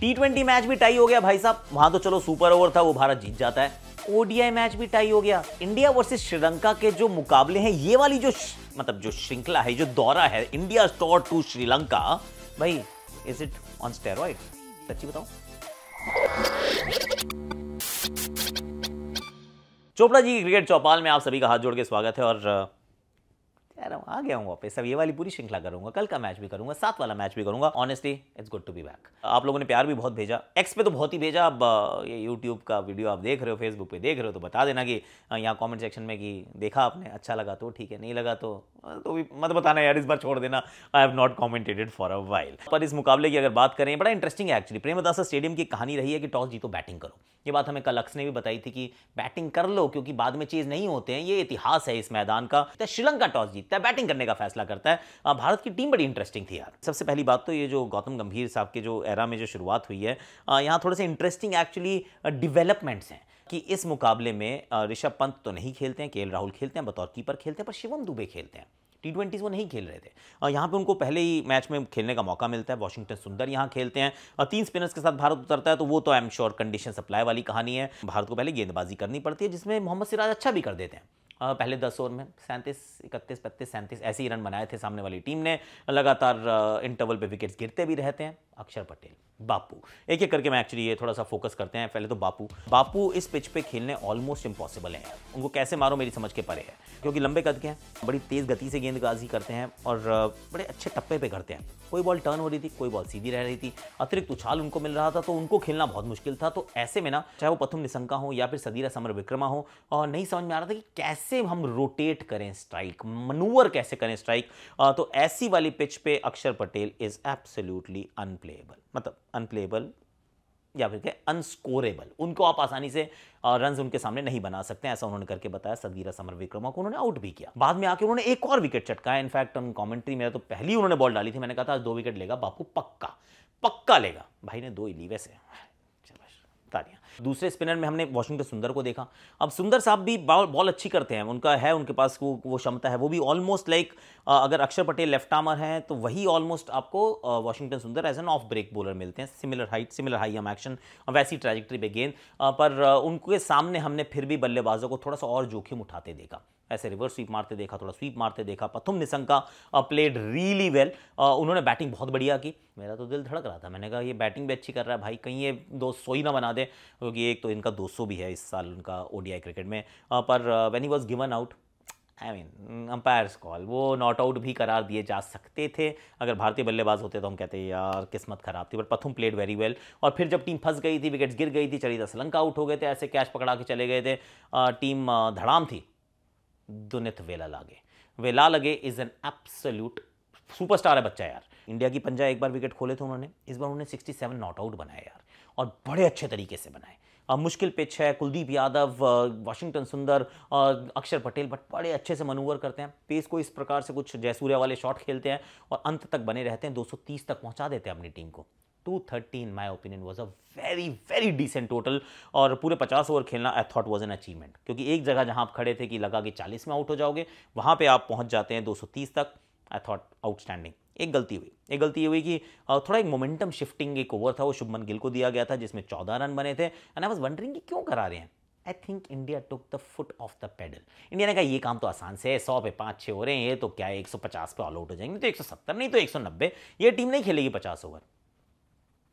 T twenty match भी tie हो गया भाई साहब वहां तो चलो सुपर ओवर था वो भारत जीत जाता है ओडीआई मैच भी टाई हो गया इंडिया वर्सेस श्रीलंका के जो मुकाबले हैं ये वाली जो मतलब जो श्रृंखला है जो दौरा है इंडिया स्टॉर टू श्रीलंका भाई इज इट ऑन स्टेरॉइड सच्ची बताओ चोपड़ा जी क्रिकेट चौपाल में आप सभी का हाथ जोड़ के स्वागत है और कह रहा हूँ आ गया हूँ वापस अब ये वाली पूरी श्रृंखला करूंगा कल का मैच भी करूंगा साथ वाला मैच भी करूंगा honestly it's good to be back आप लोगों ने प्यार भी बहुत भेजा एक्स पे तो बहुत ही भेजा अब ये यूट्यूब का वीडियो आप देख रहे हो फेसबुक पे देख रहे हो तो बता देना कि यहाँ कॉमेंट सेक्शन में कि देखा आपने अच्छा लगा तो ठीक है नहीं लगा तो तो भी मत बताना यार इस बार छोड़ देना I have not commentated for a while पर इस मुकाबले की अगर बात करें बड़ा इंटरेस्टिंग है एक्चुअली प्रेमदासा स्टेडियम की कहानी रही है कि टॉस जीतो बैटिंग करो ये बात हमें कल अक्स ने भी बताई थी कि बैटिंग कर लो क्योंकि बाद में चीज नहीं होते हैं ये इतिहास है इस मैदान का श्रीलंका टॉस जीत जीतता है बैटिंग करने का फैसला करता है भारत की टीम बड़ी इंटरेस्टिंग थी यार सबसे पहली बात तो ये जो गौतम गंभीर साहब के जो एरा में जो शुरुआत हुई है यहाँ थोड़े से इंटरेस्टिंग एक्चुअली डिवेलपमेंट्स हैं कि इस मुकाबले में ऋषभ पंत तो नहीं खेलते हैं के राहुल खेलते हैं बतौर कीपर खेलते हैं पर शिवम दुबे खेलते हैं टी ट्वेंटीज़ वो नहीं खेल रहे थे और यहाँ पे उनको पहले ही मैच में खेलने का मौका मिलता है वॉशिंगटन सुंदर यहाँ खेलते हैं और तीन स्पिनर्स के साथ भारत उतरता है तो वो तो I am sure condition supply वाली कहानी है भारत को पहले गेंदबाजी करनी पड़ती है जिसमें मोहम्मद सिराज अच्छा भी कर देते हैं पहले दस ओवर में सैंतीस इकतीस बत्तीस सैंतीस ऐसे ही रन बनाए थे सामने वाली टीम ने लगातार इंटरवल पे विकेट्स गिरते भी रहते हैं अक्षर पटेल बापू एक एक करके मैं एक्चुअली ये थोड़ा सा फोकस करते हैं पहले तो बापू बापू इस पिच पे खेलने ऑलमोस्ट इम्पॉसिबल है उनको कैसे मारो मेरी समझ के परे है क्योंकि लंबे कद के हैं बड़ी तेज़ गति से गेंदबाजी करते हैं और बड़े अच्छे टप्पे पे करते हैं कोई बॉल टर्न हो रही थी कोई बॉल सीधी रह रही थी अतिरिक्त उछाल उनको मिल रहा था तो उनको खेलना बहुत मुश्किल था तो ऐसे में ना चाहे वो पथुम निशंका हो या फिर सदीरा समर विक्रमा हो और नहीं समझ में आ रहा था कि कैसे हम रोटेट करें स्ट्राइक मनूवर कैसे करें स्ट्राइक तो ऐसी वाली पिच पे Akshar Patel is absolutely unplay unplayable मतलब अनप्लेएबल या फिर कहें अनस्कोरेबल उनको आप आसानी से रन उनके सामने नहीं बना सकते ऐसा उन्होंने करके बताया सदगीरा समर विक्रमा को उन्होंने आउट भी किया बाद में आके उन्होंने एक और विकेट चटकाया इनफैक्ट उन कमेंट्री में तो पहली उन्होंने बॉल डाली थी मैंने कहा था आज दो विकेट लेगा बापू पक्का पक्का लेगा भाई ने दो इलीवे से चलो तालियां दूसरे स्पिनर में हमने वॉशिंगटन सुंदर को देखा अब सुंदर साहब भी बॉल अच्छी करते हैं उनका है उनके पास वो वो क्षमता है वो भी ऑलमोस्ट लाइक अगर अक्षर पटेल लेफ्ट आर्मर हैं तो वही ऑलमोस्ट आपको Washington Sundar as an off break bowler मिलते हैं सिमिलर हाइट सिमिलर हाई हम एक्शन वैसी ट्रेजिक्ट्री पे गेंद पर उनके सामने हमने फिर भी बल्लेबाजों को थोड़ा सा और जोखिम उठाते देखा ऐसे रिवर्स स्वीप मारते देखा थोड़ा स्वीप मारते देखा Pathum Nissanka played really well उन्होंने बैटिंग बहुत बढ़िया की मेरा तो दिल धड़क रहा था मैंने कहा ये बैटिंग भी अच्छी कर रहा है भाई कहीं ये दो सोई ना बना दे क्योंकि एक तो इनका 200 भी है इस साल उनका ओडीआई क्रिकेट में पर when he was given out I mean umpire's call वो नॉट आउट भी करार दिए जा सकते थे अगर भारतीय बल्लेबाज होते तो हम कहते यार किस्मत खराब थी but Pathum played very well और फिर जब टीम फंस गई थी विकेट्स गिर गई थी चली दस श्रीलंका आउट हो गए थे ऐसे कैच पकड़ा के चले गए थे टीम धड़ाम थी दुनित वेला लागे वेला लगे इज़ एन एप्सल्यूट सुपरस्टार है बच्चा यार इंडिया की पंजा एक बार विकेट खोले थे उन्होंने इस बार उन्होंने 67 नॉट आउट बनाया यार और बड़े अच्छे तरीके से बनाए मुश्किल पिच है कुलदीप यादव वाशिंगटन सुंदर अक्षर पटेल बट बड़े अच्छे से मनूवर करते हैं पेस को इस प्रकार से कुछ जयसूर्या वाले शॉट खेलते हैं और अंत तक बने रहते हैं 230 तक पहुंचा देते हैं अपनी टीम को 230 in my opinion was a very very decent total और पूरे 50 ओवर खेलना I thought was an achievement क्योंकि एक जगह जहां आप खड़े थे कि लगा कि 40 में आउट हो जाओगे वहां पे आप पहुंच जाते हैं 230 तक आई थॉट आउटस्टैंडिंग एक गलती हुई एक गलती ये हुई कि थोड़ा एक मोमेंटम शिफ्टिंग एक ओवर था वो शुभमन गिल को दिया गया था जिसमें चौदह रन बने थे एंड आई वॉज वंडरिंग कि क्यों करा रहे हैं I think India took the foot off the pedal India ने कहा ये काम तो आसान से है सौ पे पाँच छः हो रहे हैं ये तो क्या है एक सौ पचास पे ऑल आउट हो जाएंगे तो एक सौ सत्तर नहीं तो एक सौ नब्बे ये टीम नहीं खेलेगी पचास ओवर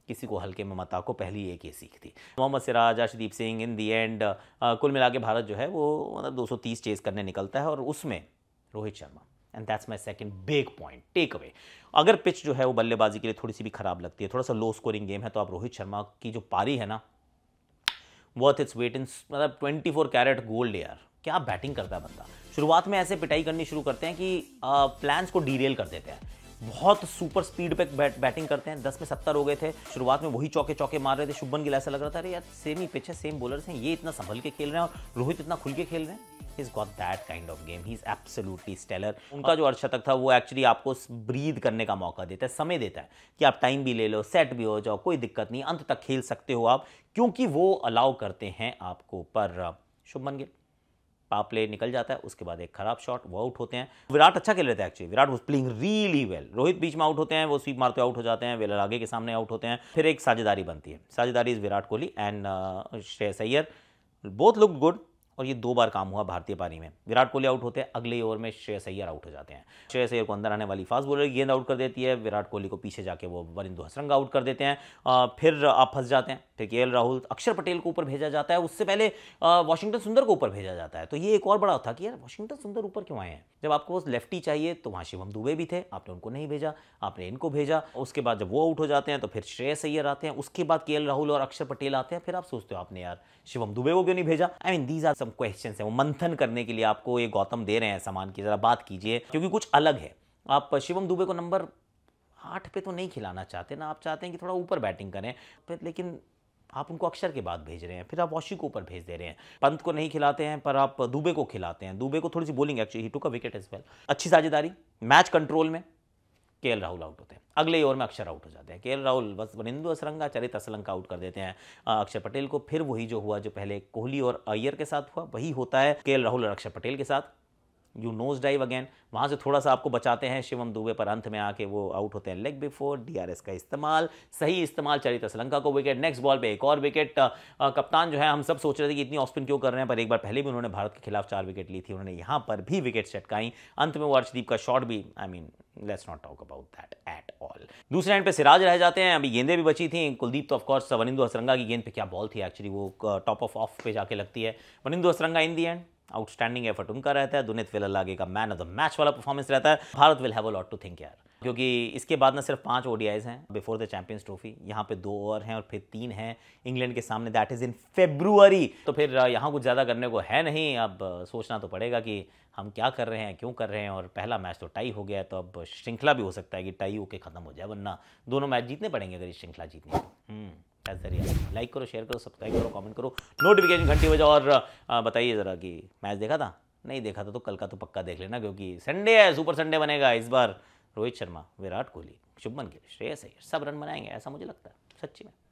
किसी को हल्के में मता को पहली एक ये सीख थी Mohammed Siraj Arshdeep Singh in the end कुल मिला के भारत जो है वो मतलब दो सौ तीस चेज करने निकलता है और उसमें Rohit Sharma and that's my second big point take away अगर पिच जो है वो बल्लेबाजी के लिए थोड़ी सी भी खराब लगती है थोड़ा सा लो स्कोरिंग गेम है तो आप रोहित शर्मा की जो पारी है ना वर्थ इट्स वेट इन मतलब ट्वेंटी फोर कैरेट गोल्ड एयर क्या बैटिंग करता है बंदा शुरुआत में ऐसे पिटाई करनी शुरू करते हैं कि प्लान्स को डीरेल कर देते हैं बहुत सुपर स्पीड पे बैट, बैटिंग करते हैं दस में सत्तर हो गए थे शुरुआत में वही चौके चौके मार रहे थे शुभन गिल ऐसा लग रहा था अरे यार सेम ही पिच है सेम बॉलर्स हैं ये इतना संभल के खेल रहे हैं और रोहित इतना खुल के खेल रहे हैं he's got that kind of game. He's absolutely stellar. हाँ। उनका जो अर्धशतक था वो एक्चुअली आपको ब्रीद करने का मौका देता है समय देता है कि आप टाइम भी ले लो सेट भी हो जाओ कोई दिक्कत नहीं अंत तक खेल सकते हो आप क्योंकि वो अलाउ करते हैं आपको पर शुभमन गिल पाप प्ले निकल जाता है उसके बाद एक खराब शॉट वो आउट होते हैं विराट अच्छा खेल रहे थे actually Virat was playing really well Rohit बीच में आउट होते हैं वो स्वीप मारते आउट हो जाते हैं वेलर आगे के सामने आउट होते हैं फिर एक साझेदारी बनती है साझेदारी is Virat Kohli and Shreyas Iyer both look good और ये दो बार काम हुआ भारतीय पारी में विराट कोहली आउट होते हैं अगले ओवर में श्रेयस अय्यर आउट हो जाते हैं श्रेयस अय्यर को अंदर आने वाली फास्ट बॉलर गेंद आउट कर देती है विराट कोहली को पीछे जाके वो वरिंदु हसरंग आउट कर देते हैं फिर आप फंस जाते हैं फिर के राहुल अक्षर पटेल को ऊपर भेजा जाता है उससे पहले वाशिंगटन सुंदर को ऊपर भेजा जाता है तो ये एक और बड़ा था कि यार वाशिंगटन सुंदर ऊपर क्यों आए हैं जब आपको बस लेफ्टी चाहिए तो वहाँ शिवम दुबे भी थे आपने उनको नहीं भेजा आपने इनको भेजा उसके बाद जब वो आउट हो जाते हैं तो फिर श्रेय सैयर आते हैं उसके बाद के राहुल और अक्षर पटेल आते हैं फिर आप सोचते हो आपने यार शिवम दुबे को क्यों नहीं भेजा I mean these are some question है वो मंथन करने के लिए आपको ये गौतम दे रहे हैं सामान की जरा बात कीजिए क्योंकि कुछ अलग है आप शिवम दुबे को नंबर आठ पे तो नहीं खिलाना चाहते ना आप चाहते हैं कि थोड़ा ऊपर बैटिंग करें लेकिन आप उनको अक्षर के बाद भेज रहे हैं फिर आप वॉशी को ऊपर भेज दे रहे हैं पंत को नहीं खिलाते हैं पर आप दुबे को खिलाते हैं दुबे को थोड़ी सी बोलिंग एक्चुअली हिटू का विकेट एज वेल अच्छी साझेदारी मैच कंट्रोल में के राहुल आउट होते हैं अगले ओवर में अक्षर आउट हो जाते हैं के राहुल बस वनिंदु असरंगा चरित असलंका आउट कर देते हैं अक्षर पटेल को फिर वही जो हुआ जो पहले कोहली और अय्यर के साथ हुआ वही होता है के राहुल और अक्षर पटेल के साथ यू नोज डाइव अगेन वहाँ से थोड़ा सा आपको बचाते हैं शिवम दुबे पर अंत में आके वो आउट होते हैं लेग बिफोर डीआरएस का इस्तेमाल सही इस्तेमाल चरित्र श्रीलंका को विकेट नेक्स्ट बॉल पे एक और विकेट कप्तान जो है हम सब सोच रहे थे कि इतनी ऑस्पिन क्यों कर रहे हैं पर एक बार पहले भी उन्होंने भारत के खिलाफ चार विकेट ली थी उन्होंने यहाँ पर भी विकेट चटकाई अंत में वो अर्षदीप का शॉट भी I mean let's not talk about that at all दूसरे एंड पे सिराज रह जाते हैं अभी गेंदें भी बची थी कुलदीप तो ऑफकोर्स वनिंदु हसरंगा की गेंद पे क्या बॉल थी एक्चुअली वो टॉप ऑफ ऑफ पे जाके लगती है Wanindu Hasaranga in the end outstanding effort उनका रहता है दुनित विल लागे का मैन ऑफ द मैच वाला परफॉर्मेंस रहता है Bharat will have a lot to think यार क्योंकि इसके बाद ना सिर्फ पांच ओडीआईज हैं बिफोर द चैंपियंस ट्रॉफी यहाँ पे दो ओवर हैं और फिर तीन हैं इंग्लैंड के सामने दैट इज इन फेब्रुवरी तो फिर यहाँ कुछ ज़्यादा करने को है नहीं अब सोचना तो पड़ेगा कि हम क्या कर रहे हैं क्यों कर रहे हैं और पहला मैच तो टाई हो गया तो अब श्रृंखला भी हो सकता है कि टाई होके खत्म हो जाए वरना दोनों मैच जीतने पड़ेंगे अगर ये श्रृंखला जीतनी है हम्म। का जरिया लाइक करो शेयर करो सब्सक्राइब करो कमेंट करो नोटिफिकेशन घंटी बजाओ और बताइए ज़रा कि मैच देखा था नहीं देखा था तो कल का तो पक्का देख लेना क्योंकि संडे है सुपर संडे बनेगा इस बार रोहित शर्मा विराट कोहली शुभमन गिल श्रेयस अय्यर सब रन बनाएंगे ऐसा मुझे लगता है सच्ची में